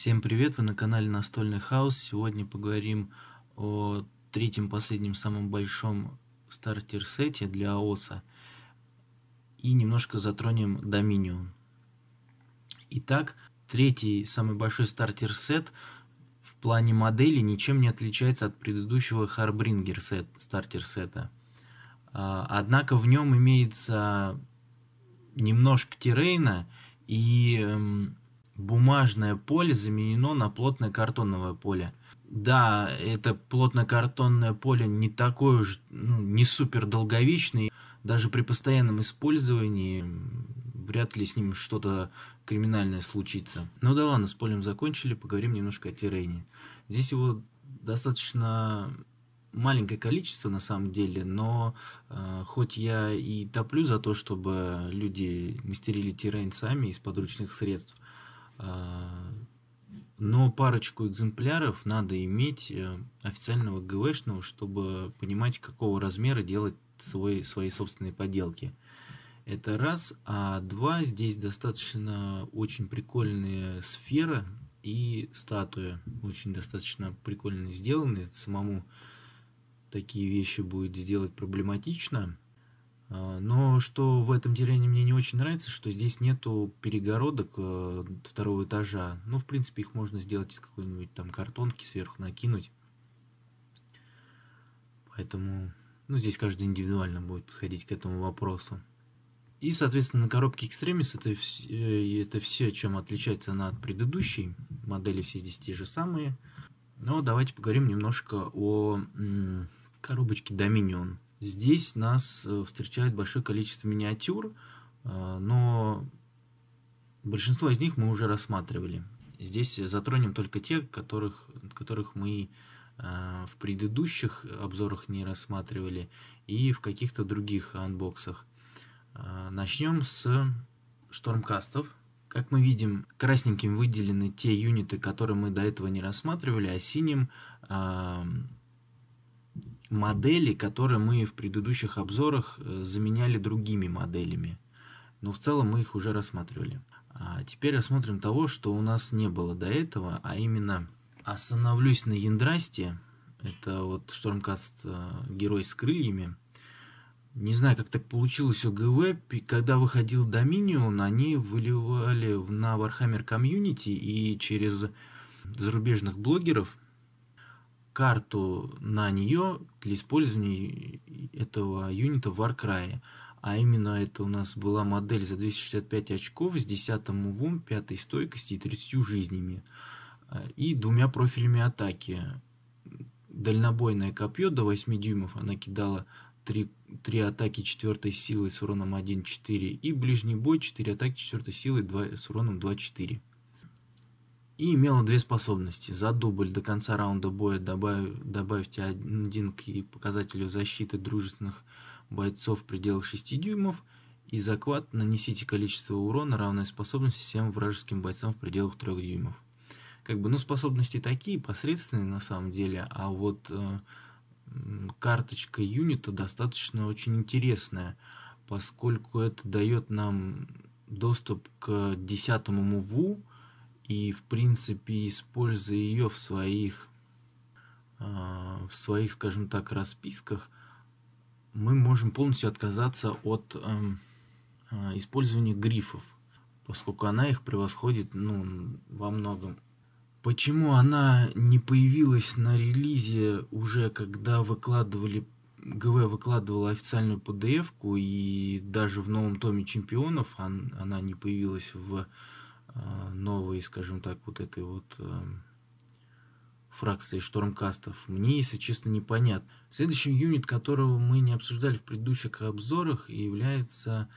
Всем привет, вы на канале Настольный Хаус. Сегодня поговорим о третьем, последнем, самом большом стартер-сете для АОСа. И немножко затронем Доминион. Итак, третий, самый большой стартер-сет в плане модели ничем не отличается от предыдущего Харбрингер сет, стартер-сета. А, однако в нем имеется немножко террейна и эм, бумажное поле заменено на плотное картонное поле. Да, это плотно-картонное поле не такое уж, ну, не супер долговечное. Даже при постоянном использовании вряд ли с ним что-то криминальное случится. Ну да ладно, с полем закончили, поговорим немножко о Тирейне. Здесь его достаточно маленькое количество на самом деле, но э, хоть я и топлю за то, чтобы люди мастерили террейн сами из подручных средств, э, а, но парочку экземпляров надо иметь э, официального ГВшного, чтобы понимать, какого размера делать свой, свои собственные поделки. Это раз. А два, здесь достаточно очень прикольные сферы и статуя. Очень достаточно прикольно сделаны. Самому такие вещи будет сделать проблематично. А, но что в этом деревне мне не очень нравится, что здесь нету перегородок э, второго этажа. Ну, в принципе, их можно сделать из какой-нибудь там картонки сверху накинуть. Поэтому, ну, здесь каждый индивидуально будет подходить к этому вопросу. И, соответственно, на коробке Extremis это, все, э, это все, чем отличается она от предыдущей. Модели все здесь те же самые. Но давайте поговорим немножко о коробочке Dominion. Здесь нас э, встречает большое количество миниатюр, э, но большинство из них мы уже рассматривали. Здесь затронем только те, которых, которых мы э, в предыдущих обзорах не рассматривали и в каких-то других анбоксах. Начнем с штормкастов. Как мы видим, красненьким выделены те юниты, которые мы до этого не рассматривали, а синим модели, которые мы в предыдущих обзорах э, заменяли другими моделями. Но в целом мы их уже рассматривали. А теперь рассмотрим того, что у нас не было до этого, а именно остановлюсь на Яндрасте. Это вот штормкаст э, герой с крыльями. Не знаю, как так получилось у ГВ, когда выходил Dominion, они выливали на Warhammer Community и через зарубежных блогеров – карту на нее для использования этого юнита в Warcry. А именно это у нас была модель за 265 очков с 10 увом, 5 стойкости и 30 жизнями. Э, и двумя профилями атаки. Дальнобойное копье до 8 дюймов. Она кидала 3, 3 атаки 4 силы с уроном 1-4. И ближний бой 4 атаки 4 силы 2, с уроном 2-4 и имела две способности. За дубль до конца раунда боя добавь, добавьте один к показателю защиты дружественных бойцов в пределах 6 дюймов, и заклад нанесите количество урона, равное способности всем вражеским бойцам в пределах 3 дюймов. Как бы, ну, способности такие, посредственные на самом деле, а вот э, карточка юнита достаточно очень интересная, поскольку это дает нам доступ к десятому МВУ, и, в принципе, используя ее в своих, а, в своих, скажем так, расписках, мы можем полностью отказаться от эм, а, использования грифов, поскольку она их превосходит ну, во многом. Почему она не появилась на релизе уже, когда выкладывали ГВ выкладывала официальную PDF-ку, и даже в новом томе чемпионов он, она не появилась в а, новые, скажем так, вот этой вот эм, фракции штормкастов, мне, если честно, непонятно. Следующий юнит, которого мы не обсуждали в предыдущих обзорах, является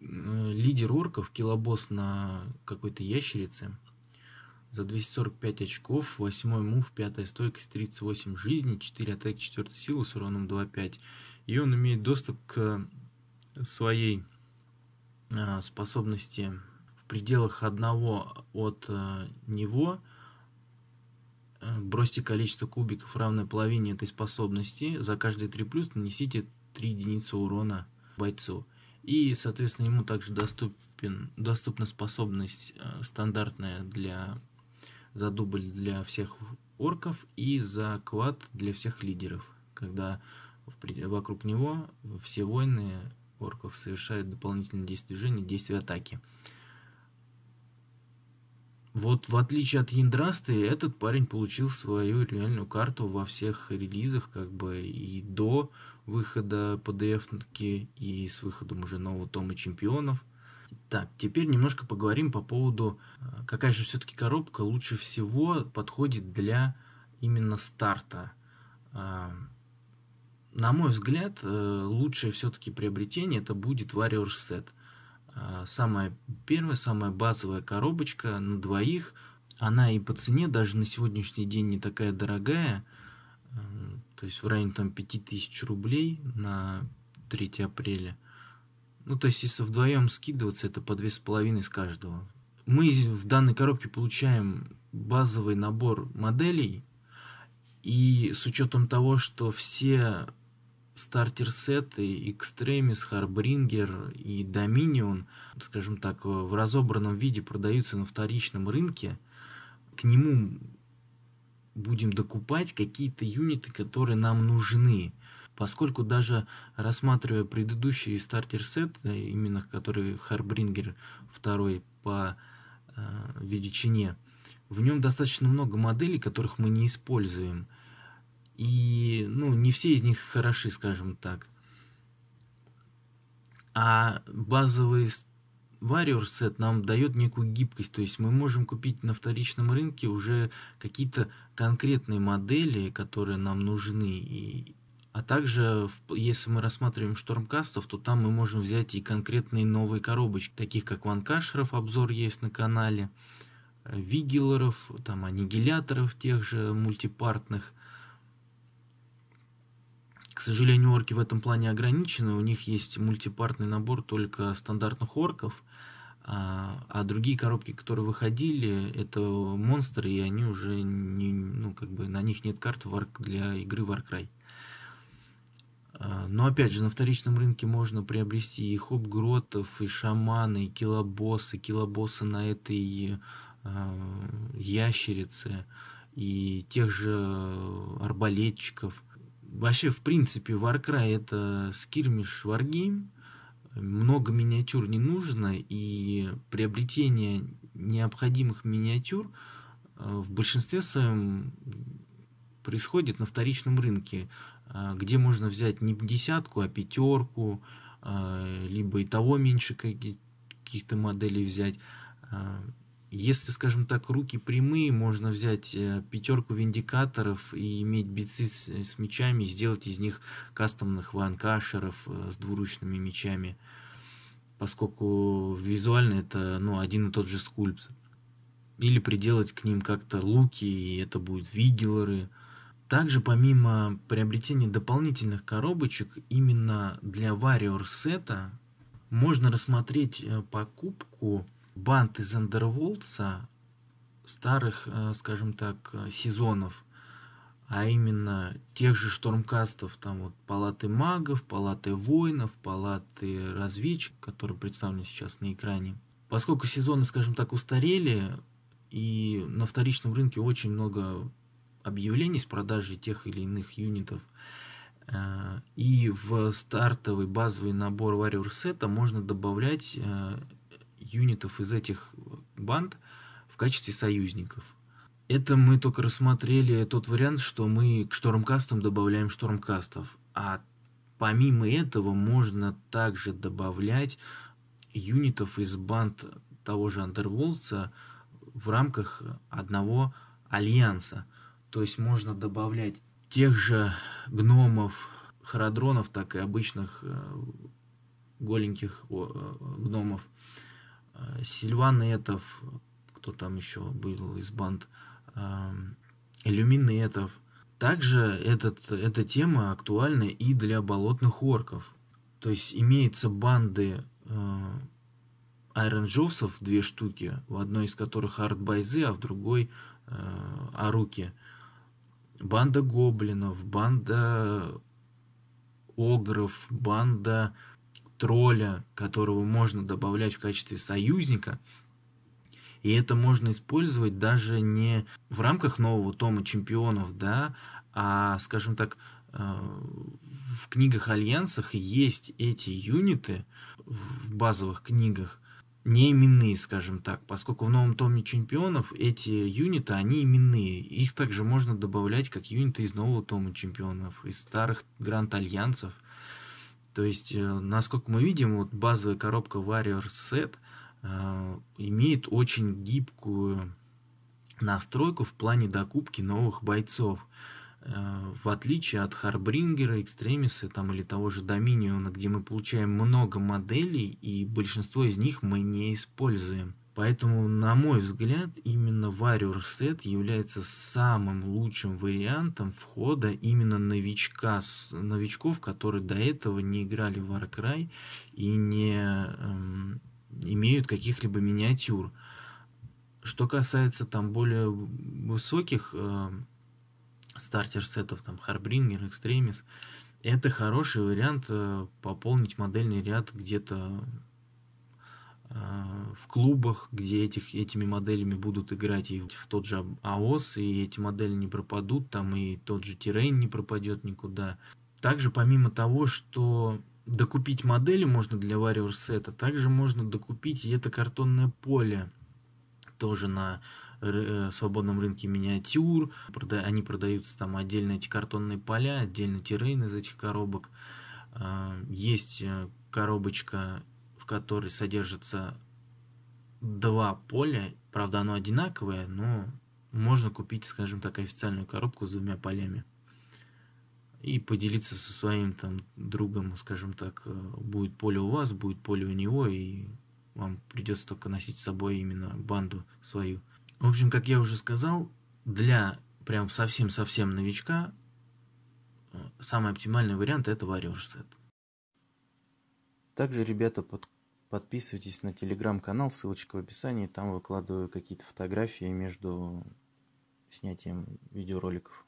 э, лидер орков, килобосс на какой-то ящерице. За 245 очков, 8 мув, 5 стойкость, 38 жизни, 4 атаки, 4 силы с уроном 2.5. И он имеет доступ к своей а, способности в пределах одного от э, него э, бросьте количество кубиков равное половине этой способности. За каждый 3 плюс нанесите 3 единицы урона бойцу. И, соответственно, ему также доступен, доступна способность э, стандартная для за дубль для всех орков и за квад для всех лидеров, когда в вокруг него все войны орков совершают дополнительные действия движения, действия атаки. Вот в отличие от Яндрасты, этот парень получил свою реальную карту во всех релизах, как бы и до выхода pdf и с выходом уже нового тома чемпионов. Так, теперь немножко поговорим по поводу, а, какая же все-таки коробка лучше всего подходит для именно старта. А, на мой взгляд, э, лучшее все-таки приобретение это будет Warrior Set – а, самая первая, самая базовая коробочка на двоих. Она и по цене даже на сегодняшний день не такая дорогая. Эм, то есть в районе там 5000 рублей на 3 апреля. Ну, то есть, если вдвоем скидываться, это по 2,5 с каждого. Мы в данной коробке получаем базовый набор моделей. И с учетом того, что все стартер-сеты Extremis, Harbinger и Dominion, скажем так, в разобранном виде продаются на вторичном рынке. К нему будем докупать какие-то юниты, которые нам нужны. Поскольку даже рассматривая предыдущий стартер-сет, э, именно который Харбрингер 2 по э, величине, в нем достаточно много моделей, которых мы не используем – и, ну, не все из них хороши, скажем так. А базовый Warrior Set нам дает некую гибкость, то есть мы можем купить на вторичном рынке уже какие-то конкретные модели, которые нам нужны, и, а также, если мы рассматриваем штормкастов, то там мы можем взять и конкретные новые коробочки, таких как ванкашеров, обзор есть на канале, вигилеров, э, там аннигиляторов тех же мультипартных, сожалению, орки в этом плане ограничены. У них есть мультипартный набор только стандартных орков, а, а другие коробки, которые выходили, это монстры, и они уже не, ну, как бы на них нет карт в арк для игры Warcry. А, но опять же, на вторичном рынке можно приобрести и хоп-гротов, и шаманы, и килобоссы, килобоссы на этой э, ящерице, и тех же арбалетчиков вообще, в принципе, Warcry это скирмиш варгейм. Много миниатюр не нужно, и приобретение необходимых миниатюр э, в большинстве своем происходит на вторичном рынке, э, где можно взять не десятку, а пятерку, э, либо и того меньше каких-то моделей взять. Если, скажем так, руки прямые, можно взять э, пятерку виндикаторов и иметь бицы с, э, с мечами, сделать из них кастомных ванкашеров э, с двуручными мечами, поскольку визуально это ну, один и тот же скульпт. Или приделать к ним как-то луки, и это будут вигелоры. Также помимо приобретения дополнительных коробочек, именно для Warrior сета можно рассмотреть покупку Бант из Андервулдса старых, э, скажем так, э, сезонов, а именно тех же штормкастов, там вот палаты магов, палаты воинов, палаты разведчиков, которые представлены сейчас на экране. Поскольку сезоны, скажем так, устарели, и на вторичном рынке очень много объявлений с продажей тех или иных юнитов, э, и в стартовый базовый набор Warrior сета можно добавлять юнитов из этих э, банд в качестве союзников. Это мы только рассмотрели тот вариант, что мы к штормкастам добавляем штормкастов. А помимо этого можно также добавлять юнитов из банд того же Андерволдса в рамках одного альянса. То есть можно добавлять тех же гномов, хородронов, так и обычных э, голеньких э, гномов Э, Сильван Этов, кто там еще был из банд, эм, Иллюминетов. Также этот, эта тема актуальна и для болотных орков. То есть имеются банды э, айронжовцев, две штуки, в одной из которых артбайзы, а в другой э, аруки. Банда гоблинов, банда огров, банда тролля, которого можно добавлять в качестве союзника. И это можно использовать даже не в рамках нового тома чемпионов, да, а, скажем так, э, в книгах Альянсах есть эти юниты в базовых книгах, не именные, скажем так, поскольку в новом томе чемпионов эти юниты, они именные. Их также можно добавлять как юниты из нового тома чемпионов, из старых Гранд Альянсов. То есть, э, насколько мы видим, вот базовая коробка Warrior Set э, имеет очень гибкую настройку в плане докупки новых бойцов. Э, в отличие от Харбрингера, Экстремиса там, или того же Dominion, где мы получаем много моделей и большинство из них мы не используем. Поэтому, на мой взгляд, именно Warrior Set является самым лучшим вариантом входа именно новичка, новичков, которые до этого не играли в Warcry и не эм, имеют каких-либо миниатюр. Что касается там более высоких э, стартер-сетов, там Harbinger, Extremis, это хороший вариант э, пополнить модельный ряд где-то а, в клубах, где этих, этими моделями будут играть и в тот же АОС, и эти модели не пропадут, там и тот же террейн не пропадет никуда. Также помимо того, что докупить модели можно для Warrior Set, а также можно докупить и это картонное поле тоже на э, свободном рынке миниатюр. Они продаются там отдельно эти картонные поля, отдельно террейн из этих коробок. А, есть э, коробочка в которой содержится два поля. Правда, оно одинаковое, но можно купить, скажем так, официальную коробку с двумя полями и поделиться со своим там другом, скажем так, э, будет поле у вас, будет поле у него, и вам придется только носить с собой именно банду свою. В общем, как я уже сказал, для прям совсем-совсем новичка э, самый оптимальный вариант это WarioSet. Также ребята под Подписывайтесь на телеграм-канал, ссылочка в описании. Там выкладываю какие-то фотографии между снятием видеороликов.